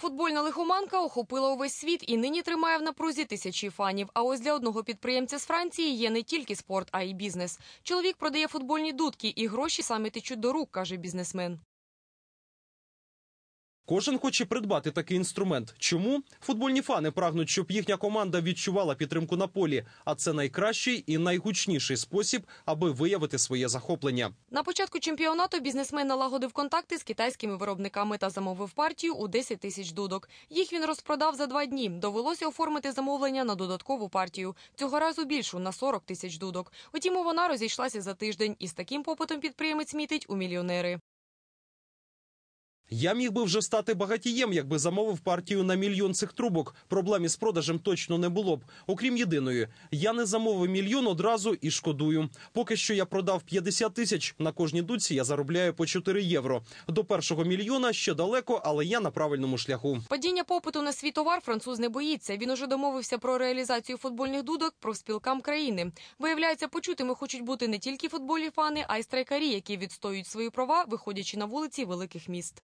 Футбольна лихоманка охопила увесь світ і нині тримає в напрузі тисячі фанів. А ось для одного підприємця з Франції є не тільки спорт, а й бізнес. Чоловік продає футбольні дудки, і гроші саме течуть до рук, каже бізнесмен. Кожен хоче придбати такий інструмент. Чому футбольні фани прагнуть, щоб їхня команда відчувала підтримку на полі? А це найкращий і найгучніший спосіб, аби виявити своє захоплення. На початку чемпіонату бізнесмен налагодив контакти з китайськими виробниками та замовив партію у 10 тисяч дудок. Їх він розпродав за два дні. Довелося оформити замовлення на додаткову партію. Цього разу більшу на 40 тисяч дудок. Утім, вона розійшлася за тиждень, і з таким попитом підприємець мітить у мільйонери. Я міг би вже стати багатієм, якби замовив партію на мільйон цих трубок. Проблем із продажем точно не було б. Окрім єдиної, я не замовив мільйон одразу і шкодую. Поки що я продав 50 тисяч. На кожній дуці я заробляю по 4 євро. До першого мільйона ще далеко, але я на правильному шляху. Падіння попиту на свій товар француз не боїться. Він уже домовився про реалізацію футбольних дудок профспілкам країни. Виявляється, почутими хочуть бути не тільки футбольні фани, а й страйкарі, які відстоюють свої права, виходячи на вулиці великих міст.